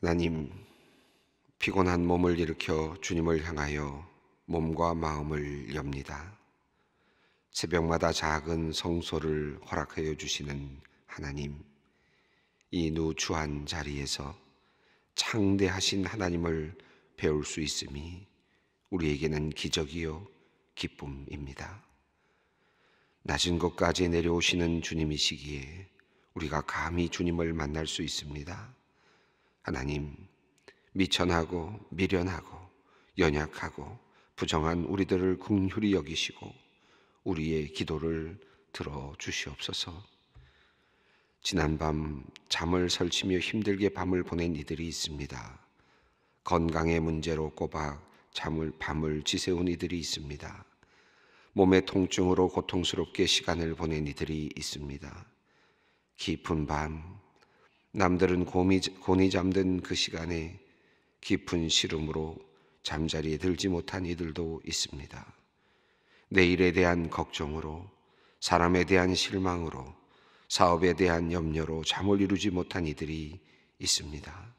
하나님, 피곤한 몸을 일으켜 주님을 향하여 몸과 마음을 엽니다. 새벽마다 작은 성소를 허락하여 주시는 하나님, 이 누추한 자리에서 창대하신 하나님을 배울 수 있음이 우리에게는 기적이요 기쁨입니다. 낮은 곳까지 내려오시는 주님이시기에 우리가 감히 주님을 만날 수 있습니다. 하나님, 미천하고 미련하고 연약하고 부정한 우리들을 긍휼히 여기시고 우리의 기도를 들어 주시옵소서. 지난밤 잠을 설치며 힘들게 밤을 보낸 이들이 있습니다. 건강의 문제로 꼬박 잠을 밤을 지새운 이들이 있습니다. 몸의 통증으로 고통스럽게 시간을 보낸 이들이 있습니다. 깊은 밤, 남들은 곰이, 곤이 잠든 그 시간에 깊은 시름으로 잠자리에 들지 못한 이들도 있습니다. 내일에 대한 걱정으로, 사람에 대한 실망으로, 사업에 대한 염려로 잠을 이루지 못한 이들이 있습니다.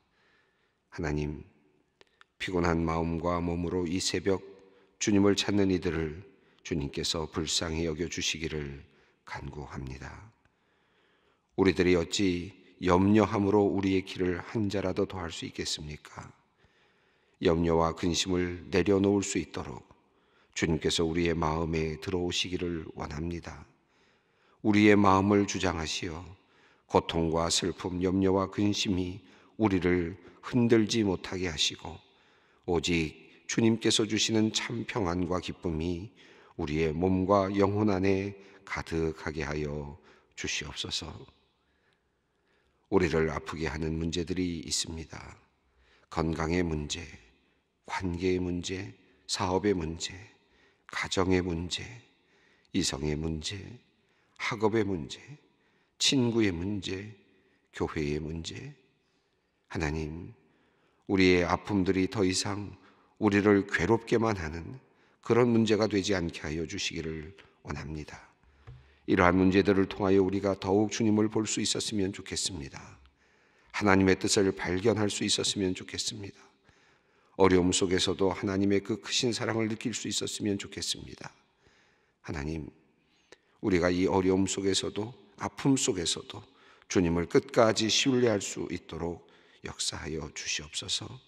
하나님, 피곤한 마음과 몸으로 이 새벽 주님을 찾는 이들을 주님께서 불쌍히 여겨 주시기를 간구합니다. 우리들이 어찌 염려함으로 우리의 길을 한 자라도 더할 수 있겠습니까? 염려와 근심을 내려놓을 수 있도록 주님께서 우리의 마음에 들어오시기를 원합니다. 우리의 마음을 주장하시어 고통과 슬픔, 염려와 근심이 우리를 흔들지 못하게 하시고 오직 주님께서 주시는 참 평안과 기쁨이 우리의 몸과 영혼 안에 가득하게 하여 주시옵소서. 우리를 아프게 하는 문제들이 있습니다. 건강의 문제, 관계의 문제, 사업의 문제, 가정의 문제, 이성의 문제, 학업의 문제, 친구의 문제, 교회의 문제. 하나님, 우리의 아픔들이 더 이상 우리를 괴롭게만 하는 그런 문제가 되지 않게 하여 주시기를 원합니다. 이러한 문제들을 통하여 우리가 더욱 주님을 볼 수 있었으면 좋겠습니다. 하나님의 뜻을 발견할 수 있었으면 좋겠습니다. 어려움 속에서도 하나님의 그 크신 사랑을 느낄 수 있었으면 좋겠습니다. 하나님, 우리가 이 어려움 속에서도 아픔 속에서도 주님을 끝까지 신뢰할 수 있도록 역사하여 주시옵소서.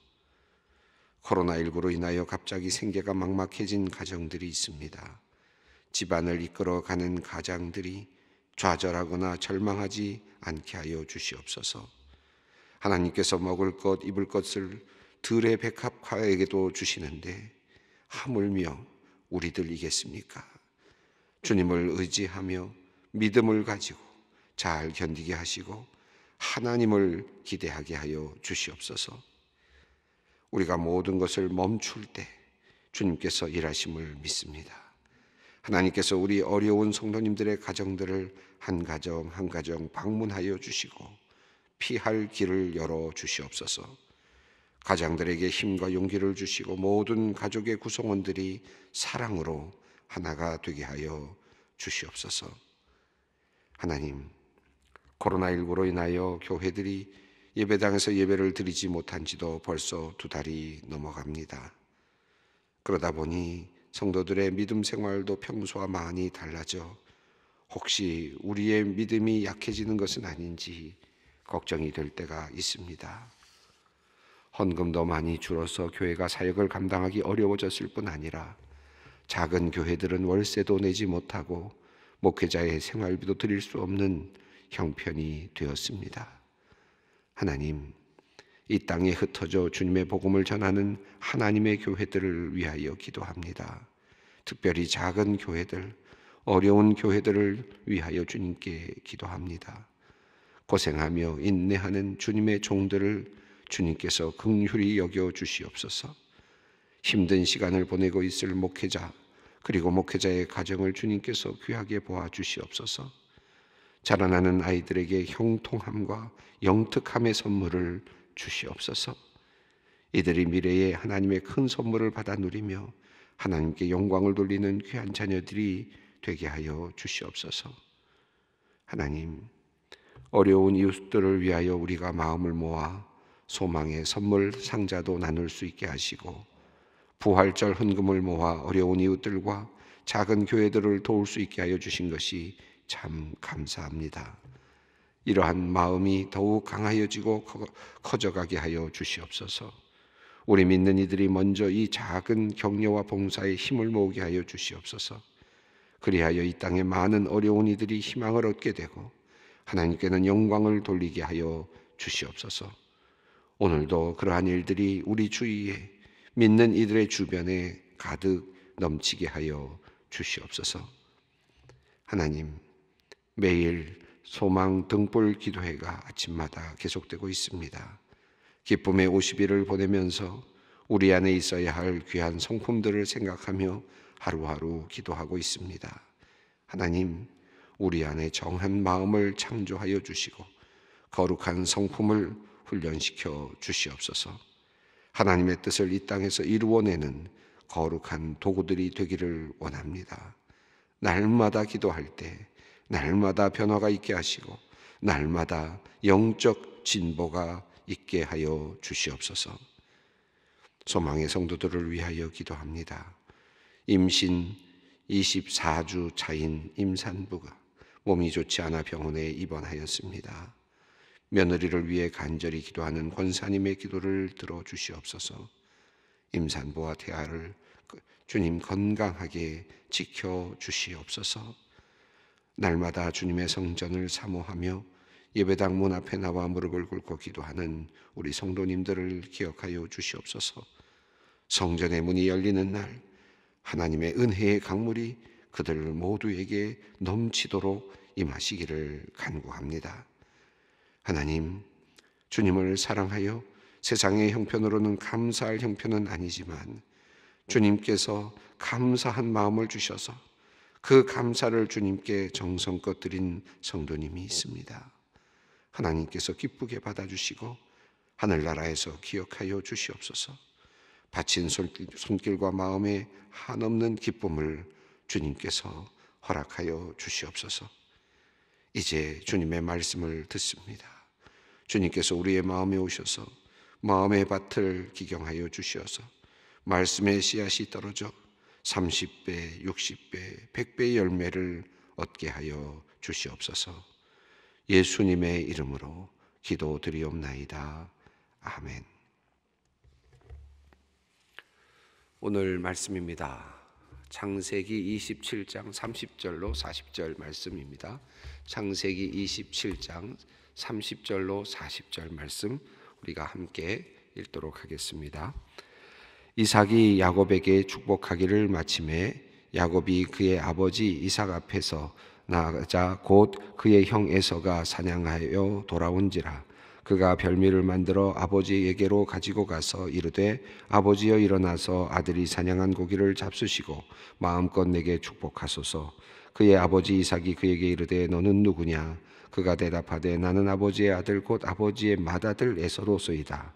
코로나19로 인하여 갑자기 생계가 막막해진 가정들이 있습니다. 집안을 이끌어가는 가장들이 좌절하거나 절망하지 않게 하여 주시옵소서. 하나님께서 먹을 것, 입을 것을 들의 백합화에게도 주시는데 하물며 우리들이겠습니까? 주님을 의지하며 믿음을 가지고 잘 견디게 하시고 하나님을 기대하게 하여 주시옵소서. 우리가 모든 것을 멈출 때 주님께서 일하심을 믿습니다. 하나님께서 우리 어려운 성도님들의 가정들을 한 가정 한 가정 방문하여 주시고 피할 길을 열어 주시옵소서. 가장들에게 힘과 용기를 주시고 모든 가족의 구성원들이 사랑으로 하나가 되게 하여 주시옵소서. 하나님, 코로나19로 인하여 교회들이 예배당에서 예배를 드리지 못한 지도 벌써 두 달이 넘어갑니다. 그러다 보니 성도들의 믿음 생활도 평소와 많이 달라져 혹시 우리의 믿음이 약해지는 것은 아닌지 걱정이 될 때가 있습니다. 헌금도 많이 줄어서 교회가 사역을 감당하기 어려워졌을 뿐 아니라 작은 교회들은 월세도 내지 못하고 목회자의 생활비도 드릴 수 없는 형편이 되었습니다. 하나님, 이 땅에 흩어져 주님의 복음을 전하는 하나님의 교회들을 위하여 기도합니다. 특별히 작은 교회들, 어려운 교회들을 위하여 주님께 기도합니다. 고생하며 인내하는 주님의 종들을 주님께서 긍휼히 여겨 주시옵소서. 힘든 시간을 보내고 있을 목회자 그리고 목회자의 가정을 주님께서 귀하게 보아 주시옵소서. 자라나는 아이들에게 형통함과 영특함의 선물을 주시옵소서. 이들이 미래에 하나님의 큰 선물을 받아 누리며 하나님께 영광을 돌리는 귀한 자녀들이 되게 하여 주시옵소서. 하나님, 어려운 이웃들을 위하여 우리가 마음을 모아 소망의 선물 상자도 나눌 수 있게 하시고 부활절 헌금을 모아 어려운 이웃들과 작은 교회들을 도울 수 있게 하여 주신 것이 참 감사합니다. 이러한 마음이 더욱 강하여지고 커져가게 하여 주시옵소서. 우리 믿는 이들이 먼저 이 작은 격려와 봉사에 힘을 모으게 하여 주시옵소서. 그리하여 이 땅에 많은 어려운 이들이 희망을 얻게 되고 하나님께는 영광을 돌리게 하여 주시옵소서. 오늘도 그러한 일들이 우리 주위에 믿는 이들의 주변에 가득 넘치게 하여 주시옵소서. 하나님, 매일 소망 등불 기도회가 아침마다 계속되고 있습니다. 기쁨의 50일을 보내면서 우리 안에 있어야 할 귀한 성품들을 생각하며 하루하루 기도하고 있습니다. 하나님, 우리 안에 정한 마음을 창조하여 주시고 거룩한 성품을 훈련시켜 주시옵소서. 하나님의 뜻을 이 땅에서 이루어내는 거룩한 도구들이 되기를 원합니다. 날마다 기도할 때 날마다 변화가 있게 하시고 날마다 영적 진보가 있게 하여 주시옵소서. 소망의 성도들을 위하여 기도합니다. 임신 24주 차인 임산부가 몸이 좋지 않아 병원에 입원하였습니다. 며느리를 위해 간절히 기도하는 권사님의 기도를 들어 주시옵소서. 임산부와 태아를 주님 건강하게 지켜 주시옵소서. 날마다 주님의 성전을 사모하며 예배당 문 앞에 나와 무릎을 꿇고 기도하는 우리 성도님들을 기억하여 주시옵소서. 성전의 문이 열리는 날 하나님의 은혜의 강물이 그들 모두에게 넘치도록 임하시기를 간구합니다. 하나님, 주님을 사랑하여 세상의 형편으로는 감사할 형편은 아니지만 주님께서 감사한 마음을 주셔서 그 감사를 주님께 정성껏 드린 성도님이 있습니다. 하나님께서 기쁘게 받아주시고 하늘나라에서 기억하여 주시옵소서. 바친 손길과 마음에 한없는 기쁨을 주님께서 허락하여 주시옵소서. 이제 주님의 말씀을 듣습니다. 주님께서 우리의 마음에 오셔서 마음의 밭을 기경하여 주시어서 말씀의 씨앗이 떨어져 30배, 60배, 100배의 열매를 얻게 하여 주시옵소서. 예수님의 이름으로 기도드리옵나이다. 아멘. 오늘 말씀입니다. 창세기 27장 30절로 40절 말씀입니다. 창세기 27장 30절로 40절 말씀 우리가 함께 읽도록 하겠습니다. 이삭이 야곱에게 축복하기를 마침에 야곱이 그의 아버지 이삭 앞에서 나아가자 곧 그의 형 에서가 사냥하여 돌아온지라 그가 별미를 만들어 아버지에게로 가지고 가서 이르되 아버지여 일어나서 아들이 사냥한 고기를 잡수시고 마음껏 내게 축복하소서 그의 아버지 이삭이 그에게 이르되 너는 누구냐 그가 대답하되 나는 아버지의 아들 곧 아버지의 맏아들 에서로소이다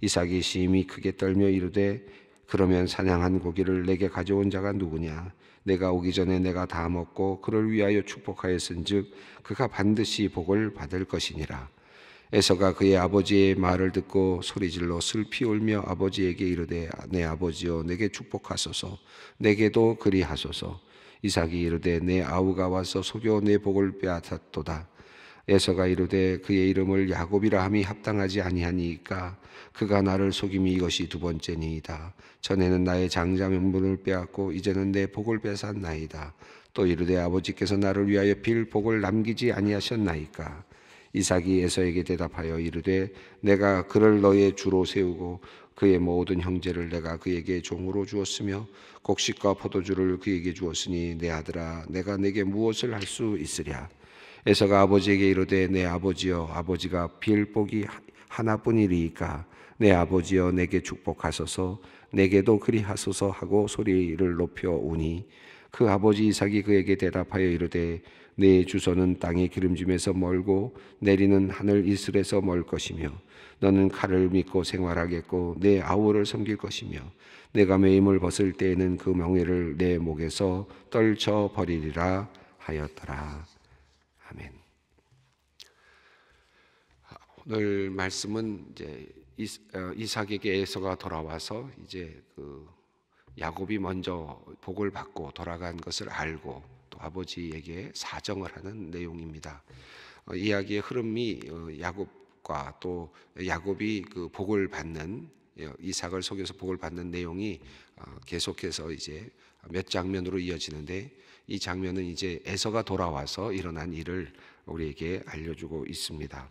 이삭이 심히 크게 떨며 이르되 그러면 사냥한 고기를 내게 가져온 자가 누구냐? 내가 오기 전에 내가 다 먹고 그를 위하여 축복하였은즉 그가 반드시 복을 받을 것이니라. 에서가 그의 아버지의 말을 듣고 소리질러 슬피 울며 아버지에게 이르되 내 아버지여 내게 축복하소서 내게도 그리하소서 이삭이 이르되 내 아우가 와서 속여 내 복을 빼앗았도다 에서가 이르되 그의 이름을 야곱이라 함이 합당하지 아니하니까 그가 나를 속임이 이것이 두 번째니이다. 전에는 나의 장자명분을 빼앗고 이제는 내 복을 뺏었나이다. 또 이르되 아버지께서 나를 위하여 빌 복을 남기지 아니하셨나이까. 이삭이 에서에게 대답하여 이르되 내가 그를 너의 주로 세우고 그의 모든 형제를 내가 그에게 종으로 주었으며 곡식과 포도주를 그에게 주었으니 내 아들아 내가 내게 무엇을 할 수 있으랴 에서가 아버지에게 이르되 내 아버지여 아버지가 빌복이 하나뿐이리이까 내 아버지여 내게 축복하소서 내게도 그리하소서 하고 소리를 높여 우니 그 아버지 이삭이 그에게 대답하여 이르되 내 주소는 땅의 기름짐에서 멀고 내리는 하늘 이슬에서 멀 것이며 너는 칼을 믿고 생활하겠고 내 아우를 섬길 것이며 내가 매임을 벗을 때에는 그 명예를 내 목에서 떨쳐 버리리라 하였더라. 아멘. 오늘 말씀은 이제 어, 이삭에게 에서가 돌아와서 이제 그 야곱이 먼저 복을 받고 돌아간 것을 알고 또 아버지에게 사정을 하는 내용입니다. 어, 이야기의 흐름이 어, 야곱과 또 야곱이 그 복을 받는 예, 이삭을 속여서 복을 받는 내용이 계속해서 이제 몇 장면으로 이어지는데 이 장면은 이제 에서가 돌아와서 일어난 일을 우리에게 알려주고 있습니다.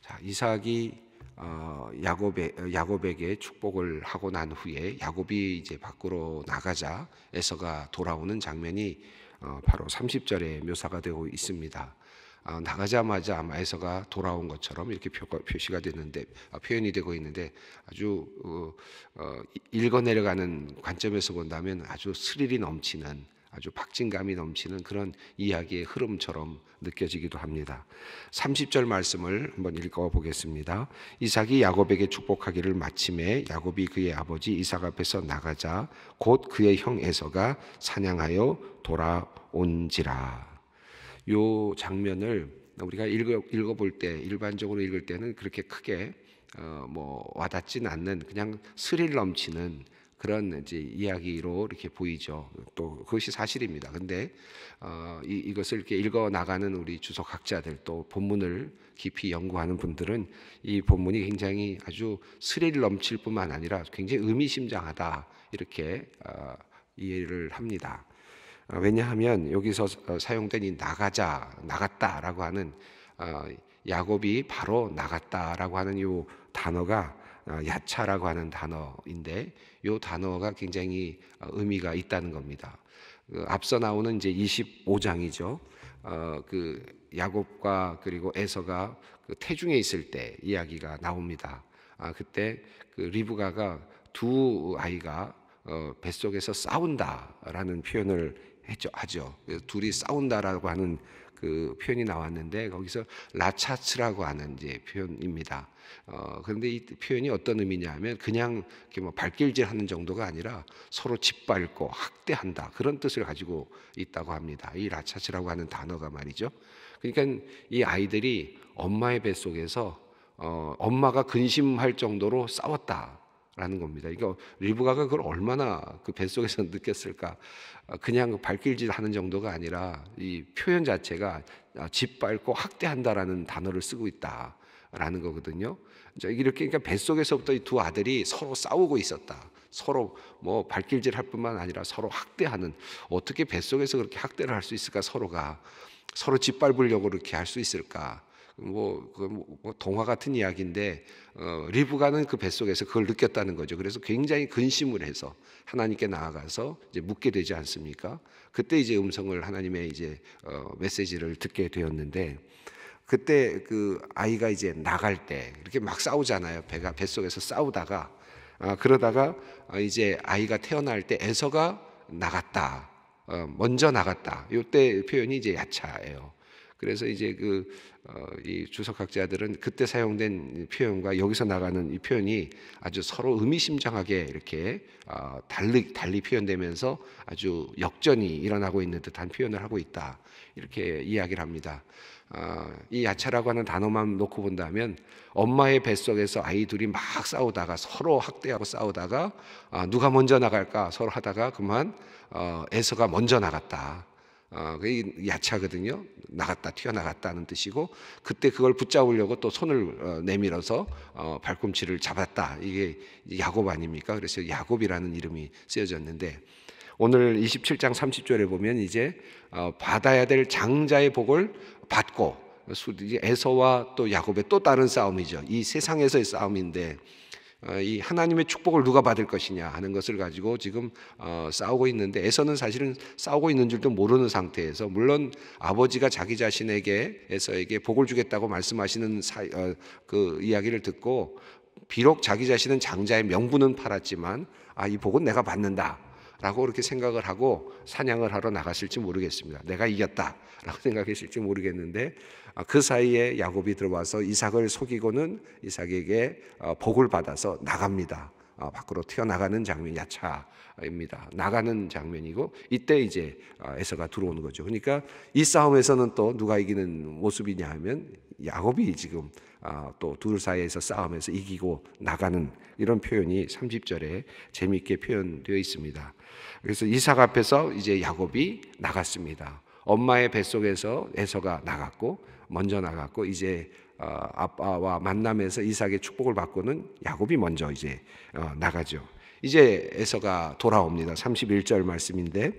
자, 이삭이 어, 야곱에, 어, 야곱에게 축복을 하고 난 후에 야곱이 이제 밖으로 나가자 에서가 돌아오는 장면이 어, 바로 30절에 묘사가 되고 있습니다. 어, 나가자마자 아마 에서가 돌아온 것처럼 이렇게 표시가 되는데 아, 표현이 되고 있는데 아주 어, 어, 읽어 내려가는 관점에서 본다면 아주 스릴이 넘치는 아주 박진감이 넘치는 그런 이야기의 흐름처럼 느껴지기도 합니다. 30절 말씀을 한번 읽어 보겠습니다. 이삭이 야곱에게 축복하기를 마침에 야곱이 그의 아버지 이삭 앞에서 나가자 곧 그의 형 에서가 사냥하여 돌아온지라. 요 장면을 우리가 읽어, 읽어볼 때 일반적으로 읽을 때는 그렇게 크게 어, 뭐 와닿진 않는 그냥 스릴 넘치는 그런 이제 이야기로 이렇게 보이죠. 또 그것이 사실입니다. 근데 어, 이, 이것을 이렇게 읽어 나가는 우리 주석학자들 또 본문을 깊이 연구하는 분들은 이 본문이 굉장히 아주 스릴 넘칠 뿐만 아니라 굉장히 의미심장하다 이렇게 어, 이해를 합니다. 어, 왜냐하면 여기서 어, 사용된 이 나가자 나갔다라고 하는 어, 야곱이 바로 나갔다라고 하는 이 단어가 아, 야차라고 하는 단어인데 이 단어가 굉장히 어, 의미가 있다는 겁니다. 그 앞서 나오는 이제 25장이죠. 어, 그 야곱과 그리고 에서가 그 태중에 있을 때 이야기가 나옵니다. 아, 그때 그 리브가가 두 아이가 어, 뱃속에서 싸운다라는 표현을 했죠, 하죠. 둘이 싸운다라고 하는 그 표현이 나왔는데 거기서 라차츠라고 하는 이제 표현입니다. 어, 그런데 이 표현이 어떤 의미냐면 그냥 이렇게 뭐 발길질하는 정도가 아니라 서로 짓밟고 학대한다 그런 뜻을 가지고 있다고 합니다. 이 라차츠라고 하는 단어가 말이죠. 그러니까 이 아이들이 엄마의 뱃 속에서 어, 엄마가 근심할 정도로 싸웠다. 라는 겁니다. 이거 리브가가 그걸 얼마나 그 뱃속에서 느꼈을까? 아, 그냥 발길질 하는 정도가 아니라 이 표현 자체가 아, 짓밟고 학대한다라는 단어를 쓰고 있다라는 거거든요. 이렇게 그러니까 뱃속에서부터 이 두 아들이 서로 싸우고 있었다. 서로 뭐 발길질 할 뿐만 아니라 서로 학대하는 어떻게 뱃속에서 그렇게 학대를 할 수 있을까 서로가 서로 짓밟으려고 그렇게 할 수 있을까? 뭐, 그뭐 뭐 동화 같은 이야기인데 어, 리브가는 그 뱃속에서 그걸 느꼈다는 거죠. 그래서 굉장히 근심을 해서 하나님께 나아가서 이제 묻게 되지 않습니까? 그때 이제 음성을 하나님의 이제 어, 메시지를 듣게 되었는데 그때 그 아이가 이제 나갈 때 이렇게 막 싸우잖아요. 배가 뱃속에서 싸우다가 아, 그러다가 아, 이제 아이가 태어날 때 에서가 나갔다. 어, 먼저 나갔다. 이때 표현이 이제 야차예요. 그래서 이제 그 어, 이 주석학자들은 그때 사용된 표현과 여기서 나가는 이 표현이 아주 서로 의미심장하게 이렇게 어, 달리 달리 표현되면서 아주 역전이 일어나고 있는 듯한 표현을 하고 있다 이렇게 이야기를 합니다. 어, 이 야채라고 하는 단어만 놓고 본다면 엄마의 뱃속에서 아이 둘이 막 싸우다가 서로 학대하고 싸우다가 아, 누가 먼저 나갈까 서로 하다가 그만 어, 에서가 먼저 나갔다. 어, 그게 야차거든요. 나갔다 튀어나갔다는 뜻이고 그때 그걸 붙잡으려고 또 손을 어, 내밀어서 어, 발꿈치를 잡았다. 이게 야곱 아닙니까? 그래서 야곱이라는 이름이 쓰여졌는데 오늘 27장 30절에 보면 이제 어, 받아야 될 장자의 복을 받고 에서와 또 야곱의 또 다른 싸움이죠. 이 세상에서의 싸움인데 어, 이 하나님의 축복을 누가 받을 것이냐 하는 것을 가지고 지금 어, 싸우고 있는데 에서는 사실은 싸우고 있는 줄도 모르는 상태에서 물론 아버지가 자기 자신에게 에서에게 복을 주겠다고 말씀하시는 사, 어, 그 이야기를 듣고 비록 자기 자신은 장자의 명분은 팔았지만 아 이 복은 내가 받는다. 라고 그렇게 생각을 하고 사냥을 하러 나갔을지 모르겠습니다. 내가 이겼다라고 생각했을지 모르겠는데 아, 그 사이에 야곱이 들어와서 이삭을 속이고는 이삭에게 어, 복을 받아서 나갑니다. 어, 밖으로 튀어나가는 장면, 야차입니다. 나가는 장면이고, 이때 이제 어, 에서가 들어오는 거죠. 그러니까 이 싸움에서는 또 누가 이기는 모습이냐 하면 야곱이 지금 또 둘 사이에서 싸움에서 이기고 나가는 이런 표현이 30절에 재미있게 표현되어 있습니다. 그래서 이삭 앞에서 이제 야곱이 나갔습니다. 엄마의 뱃속에서 에서가 나갔고 먼저 나갔고 이제 어, 아빠와 만남에서 이삭의 축복을 받고는 야곱이 먼저 이제 어, 나가죠. 이제 에서가 돌아옵니다. 31절 말씀인데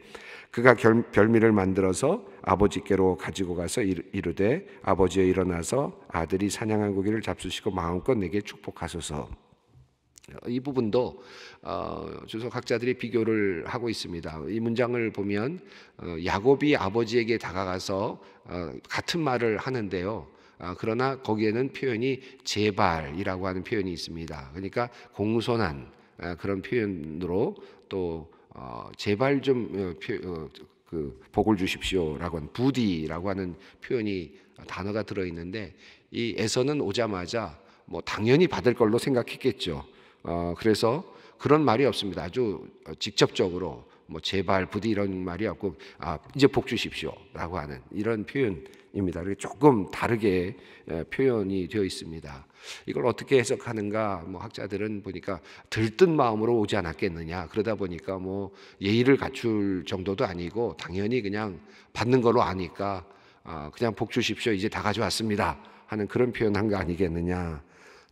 그가 결, 별미를 만들어서 아버지께로 가지고 가서 이르되 아버지여 일어나서 아들이 사냥한 고기를 잡수시고 마음껏 내게 축복하소서. 이 부분도 어, 주석 학자들이 비교를 하고 있습니다. 이 문장을 보면 어, 야곱이 아버지에게 다가가서 어, 같은 말을 하는데요. 아, 그러나 거기에는 표현이 제발이라고 하는 표현이 있습니다. 그러니까 공손한 아, 그런 표현으로 또 제발 좀 그 복을 주십시오라고 하는 부디라고 하는 표현이 단어가 들어 있는데 이 에서는 오자마자 뭐 당연히 받을 걸로 생각했겠죠. 어, 그래서 그런 말이 없습니다. 아주 직접적으로 뭐 제발 부디 이런 말이 없고 아, 이제 복 주십시오라고 하는 이런 표현입니다. 조금 다르게 표현이 되어 있습니다. 이걸 어떻게 해석하는가 뭐 학자들은 보니까 들뜬 마음으로 오지 않았겠느냐 그러다 보니까 뭐 예의를 갖출 정도도 아니고 당연히 그냥 받는 걸로 아니까 아, 그냥 복 주십시오 이제 다 가져왔습니다 하는 그런 표현한 거 아니겠느냐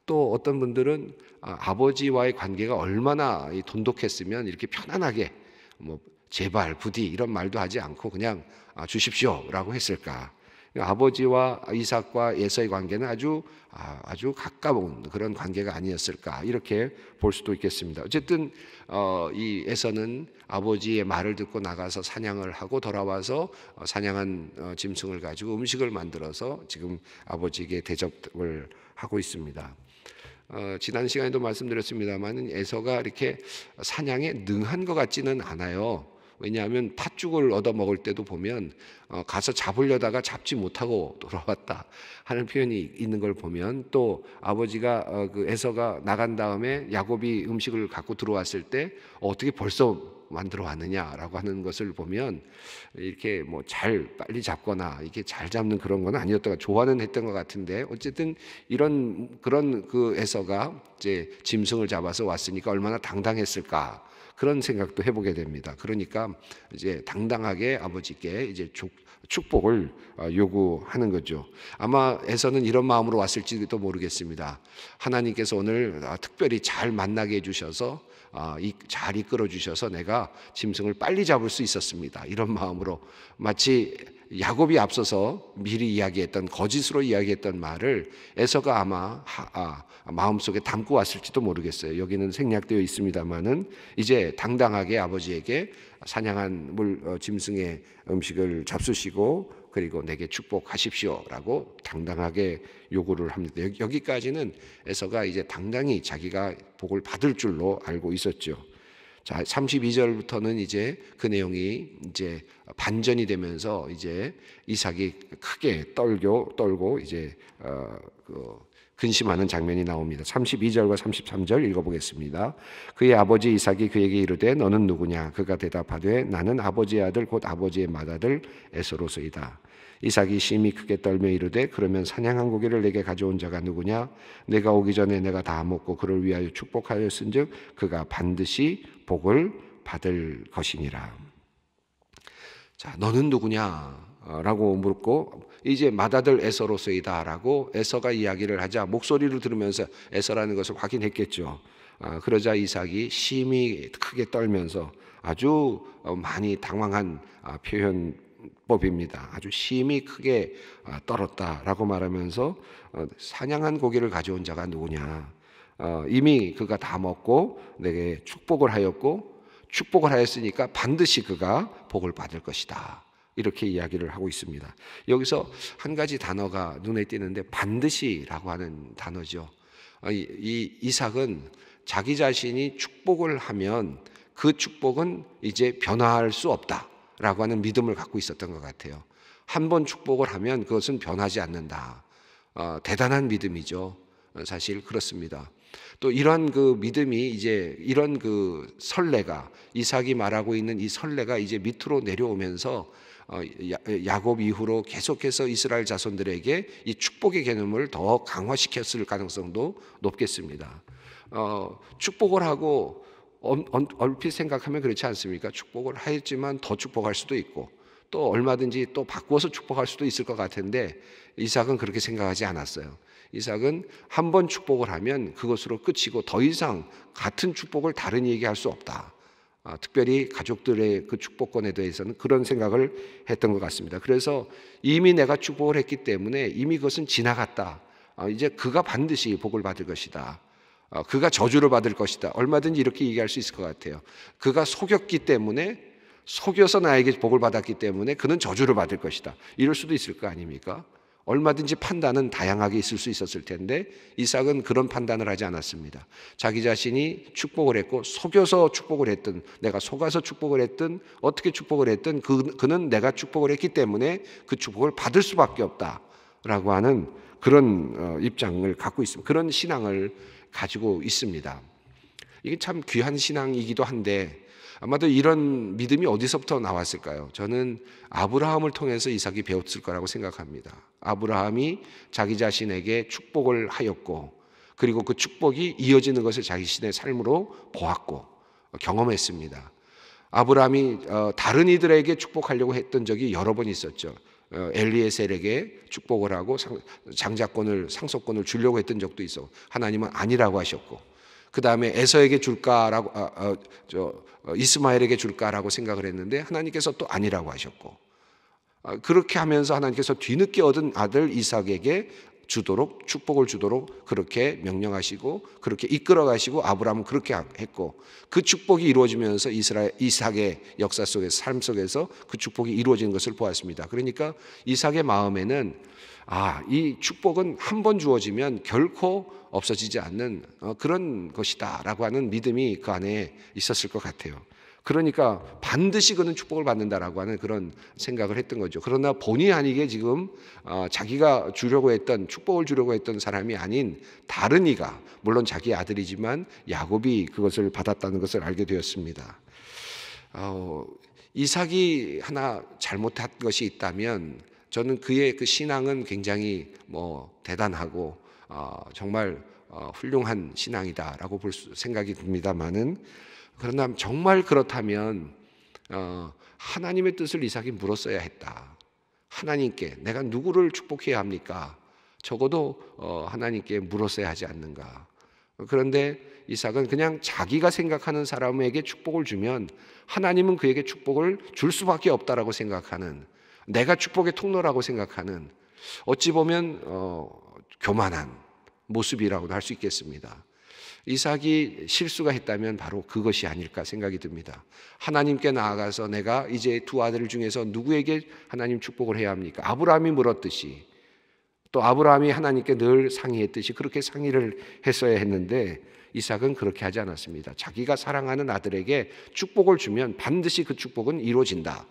또 어떤 분들은 아, 아버지와의 관계가 얼마나 돈독했으면 이렇게 편안하게 뭐 제발 부디 이런 말도 하지 않고 그냥 아, 주십시오라고 했을까. 아버지와 이삭과 예서의 관계는 아주 아, 아주 가까운 그런 관계가 아니었을까 이렇게 볼 수도 있겠습니다. 어쨌든 어, 이 에서는 아버지의 말을 듣고 나가서 사냥을 하고 돌아와서 어, 사냥한 어, 짐승을 가지고 음식을 만들어서 지금 아버지에게 대접을 하고 있습니다. 어, 지난 시간에도 말씀드렸습니다만 에서가 이렇게 사냥에 능한 것 같지는 않아요. 왜냐하면 팥죽을 얻어 먹을 때도 보면 어, 가서 잡으려다가 잡지 못하고 돌아왔다 하는 표현이 있는 걸 보면 또 아버지가 어, 그 에서가 나간 다음에 야곱이 음식을 갖고 들어왔을 때 어, 어떻게 벌써 만들어 왔느냐라고 하는 것을 보면 이렇게 뭐 잘 빨리 잡거나 이렇게 잘 잡는 그런 건 아니었다가 좋아는 했던 것 같은데 어쨌든 이런 그런 그 에서가 이제 짐승을 잡아서 왔으니까 얼마나 당당했을까 그런 생각도 해보게 됩니다. 그러니까 이제 당당하게 아버지께 이제 족 축복을 어, 요구하는 거죠. 아마 에서는 이런 마음으로 왔을지도 모르겠습니다. 하나님께서 오늘 아, 특별히 잘 만나게 해주셔서 아, 잘 이끌어 주셔서 내가 짐승을 빨리 잡을 수 있었습니다. 이런 마음으로 마치 야곱이 앞서서 미리 이야기했던 거짓으로 이야기했던 말을 에서가 아마 아, 마음속에 담고 왔을지도 모르겠어요. 여기는 생략되어 있습니다만은 이제 당당하게 아버지에게 사냥한 물 어, 짐승의 음식을 잡수시고 그리고 내게 축복하십시오라고 당당하게 요구를 합니다. 여기까지는 에서가 이제 당당히 자기가 복을 받을 줄로 알고 있었죠. 자, 32절부터는 이제 그 내용이 이제 반전이 되면서 이제 이삭이 크게 떨고 떨고 이제 어그 근심하는 장면이 나옵니다. 32절과 33절 읽어보겠습니다. 그의 아버지 이삭이 그에게 이르되 너는 누구냐? 그가 대답하되 나는 아버지의 아들 곧 아버지의 맏아들 에서로서이다. 이삭이 심히 크게 떨며 이르되 그러면 사냥한 고기를 내게 가져온 자가 누구냐 내가 오기 전에 내가 다 먹고 그를 위하여 축복하였은즉 그가 반드시 복을 받을 것이니라. 자, 너는 누구냐? 라고 물고 이제 마다들 에서로서이다라고 에서가 이야기를 하자 목소리를 들으면서 에서라는 것을 확인했겠죠. 아, 그러자 이삭이 심히 크게 떨면서 아주 많이 당황한 아, 표현 법입니다. 아주 심히 크게 아, 떨었다라고 말하면서 어, 사냥한 고기를 가져온 자가 누구냐. 어, 이미 그가 다 먹고 내게 축복을 하였고 축복을 하였으니까 반드시 그가 복을 받을 것이다. 이렇게 이야기를 하고 있습니다. 여기서 한 가지 단어가 눈에 띄는데 반드시라고 하는 단어죠. 어, 이, 이 이삭은 자기 자신이 축복을 하면 그 축복은 이제 변화할 수 없다. 라고 하는 믿음을 갖고 있었던 것 같아요. 한 번 축복을 하면 그것은 변하지 않는다. 어, 대단한 믿음이죠. 어, 사실 그렇습니다. 또이러그 믿음이 이제 이런 그 설레가 이삭이 말하고 있는 이 설레가 이제 밑으로 내려오면서 어, 야곱 이후로 계속해서 이스라엘 자손들에게 이 축복의 개념을 더 강화시켰을 가능성도 높겠습니다. 어, 축복을 하고 얼핏 생각하면 그렇지 않습니까? 축복을 하였지만 더 축복할 수도 있고 또 얼마든지 또 바꾸어서 축복할 수도 있을 것 같은데 이삭은 그렇게 생각하지 않았어요. 이삭은 한 번 축복을 하면 그것으로 끝이고 더 이상 같은 축복을 다른 얘기할 수 없다. 아, 특별히 가족들의 그 축복권에 대해서는 그런 생각을 했던 것 같습니다. 그래서 이미 내가 축복을 했기 때문에 이미 그것은 지나갔다. 아, 이제 그가 반드시 복을 받을 것이다. 어, 그가 저주를 받을 것이다. 얼마든지 이렇게 얘기할 수 있을 것 같아요. 그가 속였기 때문에 속여서 나에게 복을 받았기 때문에 그는 저주를 받을 것이다. 이럴 수도 있을 거 아닙니까? 얼마든지 판단은 다양하게 있을 수 있었을 텐데 이삭은 그런 판단을 하지 않았습니다. 자기 자신이 축복을 했고 속여서 축복을 했든 내가 속아서 축복을 했든 어떻게 축복을 했든 그, 그는 내가 축복을 했기 때문에 그 축복을 받을 수밖에 없다라고 하는 그런 어, 입장을 갖고 있습니다. 그런 신앙을 가지고 있습니다. 이게 참 귀한 신앙이기도 한데 아마도 이런 믿음이 어디서부터 나왔을까요? 저는 아브라함을 통해서 이삭이 배웠을 거라고 생각합니다. 아브라함이 자기 자신에게 축복을 하였고 그리고 그 축복이 이어지는 것을 자신의 삶으로 보았고 경험했습니다. 아브라함이 어, 다른 이들에게 축복하려고 했던 적이 여러 번 있었죠. 어, 엘리에셀에게 축복을 하고 장자권을 상속권을 주려고 했던 적도 있어. 하나님은 아니라고 하셨고. 그다음에 에서에게 줄까라고 아, 아, 저 어, 이스마엘에게 줄까라고 생각을 했는데 하나님께서 또 아니라고 하셨고. 아, 그렇게 하면서 하나님께서 뒤늦게 얻은 아들 이삭에게 주도록 축복을 주도록 그렇게 명령하시고 그렇게 이끌어 가시고 아브라함은 그렇게 했고 그 축복이 이루어지면서 이스라엘 이삭의 역사 속에서 삶 속에서 그 축복이 이루어지는 것을 보았습니다. 그러니까 이삭의 마음에는 아, 이 축복은 한 번 주어지면 결코 없어지지 않는 어, 그런 것이다라고 하는 믿음이 그 안에 있었을 것 같아요. 그러니까 반드시 그는 축복을 받는다라고 하는 그런 생각을 했던 거죠. 그러나 본의 아니게 지금 어, 자기가 주려고 했던 축복을 주려고 했던 사람이 아닌 다른 이가 물론 자기 아들이지만 야곱이 그것을 받았다는 것을 알게 되었습니다. 어, 이삭이 하나 잘못한 것이 있다면 저는 그의 그 신앙은 굉장히 뭐 대단하고 어, 정말 어, 훌륭한 신앙이다라고 볼 수, 생각이 듭니다만은 그러나 정말 그렇다면 어, 하나님의 뜻을 이삭이 물었어야 했다. 하나님께 내가 누구를 축복해야 합니까? 적어도 어, 하나님께 물었어야 하지 않는가. 그런데 이삭은 그냥 자기가 생각하는 사람에게 축복을 주면 하나님은 그에게 축복을 줄 수밖에 없다라고 생각하는 내가 축복의 통로라고 생각하는 어찌 보면 어, 교만한 모습이라고도 할 수 있겠습니다. 이삭이 실수가 했다면 바로 그것이 아닐까 생각이 듭니다. 하나님께 나아가서 내가 이제 두 아들 중에서 누구에게 하나님 축복을 해야 합니까? 아브라함이 물었듯이 또 아브라함이 하나님께 늘 상의했듯이 그렇게 상의를 했어야 했는데 이삭은 그렇게 하지 않았습니다. 자기가 사랑하는 아들에게 축복을 주면 반드시 그 축복은 이루어진다.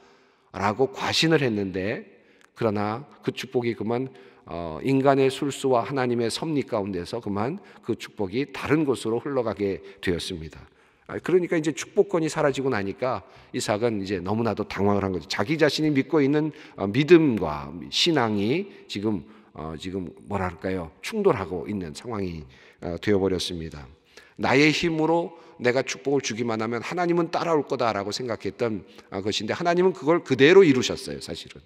라고 과신을 했는데 그러나 그 축복이 그만 어, 인간의 술수와 하나님의 섭리 가운데서 그만 그 축복이 다른 곳으로 흘러가게 되었습니다. 아, 그러니까 이제 축복권이 사라지고 나니까 이삭은 이제 너무나도 당황을 한 거죠. 자기 자신이 믿고 있는 어, 믿음과 신앙이 지금 어, 지금 뭐랄까요 충돌하고 있는 상황이 되어버렸습니다. 나의 힘으로 내가 축복을 주기만 하면 하나님은 따라올 거다라고 생각했던 것인데 하나님은 그걸 그대로 이루셨어요, 사실은.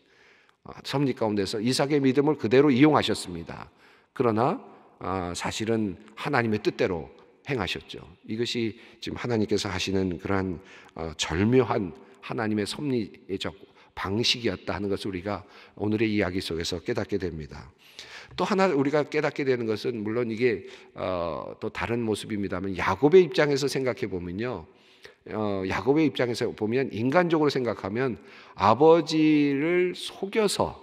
아, 섭리 가운데서 이삭의 믿음을 그대로 이용하셨습니다. 그러나 아, 사실은 하나님의 뜻대로 행하셨죠. 이것이 지금 하나님께서 하시는 그러한 어, 절묘한 하나님의 섭리적 방식이었다 하는 것을 우리가 오늘의 이야기 속에서 깨닫게 됩니다. 또 하나 우리가 깨닫게 되는 것은 물론 이게 어, 또 다른 모습입니다만 야곱의 입장에서 생각해 보면요. 어, 야곱의 입장에서 보면 인간적으로 생각하면 아버지를 속여서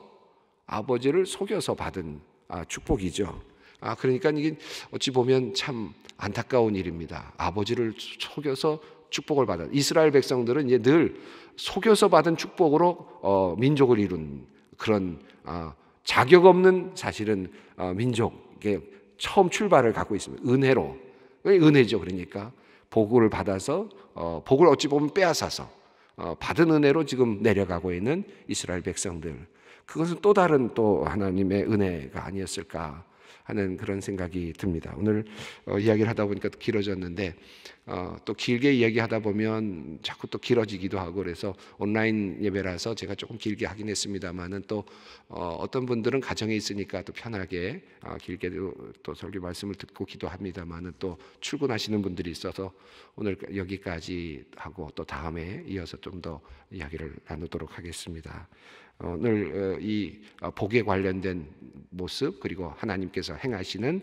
아버지를 속여서 받은 아, 축복이죠. 아 그러니까 이게 어찌 보면 참 안타까운 일입니다. 아버지를 속여서 축복을 받은 이스라엘 백성들은 이제 늘 속여서 받은 축복으로 어, 민족을 이룬 그런 아, 자격 없는 사실은 어, 민족의 처음 출발을 갖고 있습니다. 은혜로 은혜죠. 그러니까 복을 받아서 어, 복을 어찌 보면 빼앗아서 어, 받은 은혜로 지금 내려가고 있는 이스라엘 백성들 그것은 또 다른 또 하나님의 은혜가 아니었을까 하는 그런 생각이 듭니다. 오늘 어, 이야기를 하다 보니까 길어졌는데 어, 또 길게 이야기하다 보면 자꾸 또 길어지기도 하고 그래서 온라인 예배라서 제가 조금 길게 하긴 했습니다만은 또 어, 떤 분들은 가정에 있으니까 또 편하게 어, 길게도 또 설교 말씀을 듣고 기도합니다만은 또 출근하시는 분들이 있어서 오늘 여기까지 하고 또 다음에 이어서 좀 더 이야기를 나누도록 하겠습니다. 오늘 어, 이 복에 관련된 모습 그리고 하나님께서 행하시는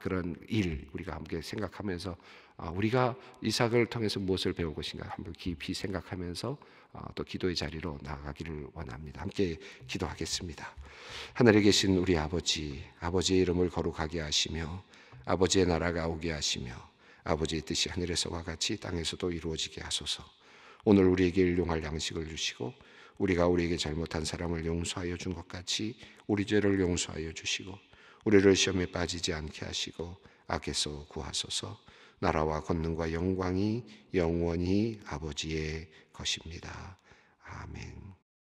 그런 일 우리가 함께 생각하면서 아, 우리가 이삭을 통해서 무엇을 배울 것인가 한번 깊이 생각하면서 아, 또 기도의 자리로 나아가기를 원합니다. 함께 기도하겠습니다. 하늘에 계신 우리 아버지, 아버지의 이름을 거룩하게 하시며 아버지의 나라가 오게 하시며 아버지의 뜻이 하늘에서와 같이 땅에서도 이루어지게 하소서. 오늘 우리에게 일용할 양식을 주시고 우리가 우리에게 잘못한 사람을 용서하여 준 것 같이 우리 죄를 용서하여 주시고 우리를 시험에 빠지지 않게 하시고 악에서 구하소서. 나라와 권능과 영광이 영원히 아버지의 것입니다. 아멘.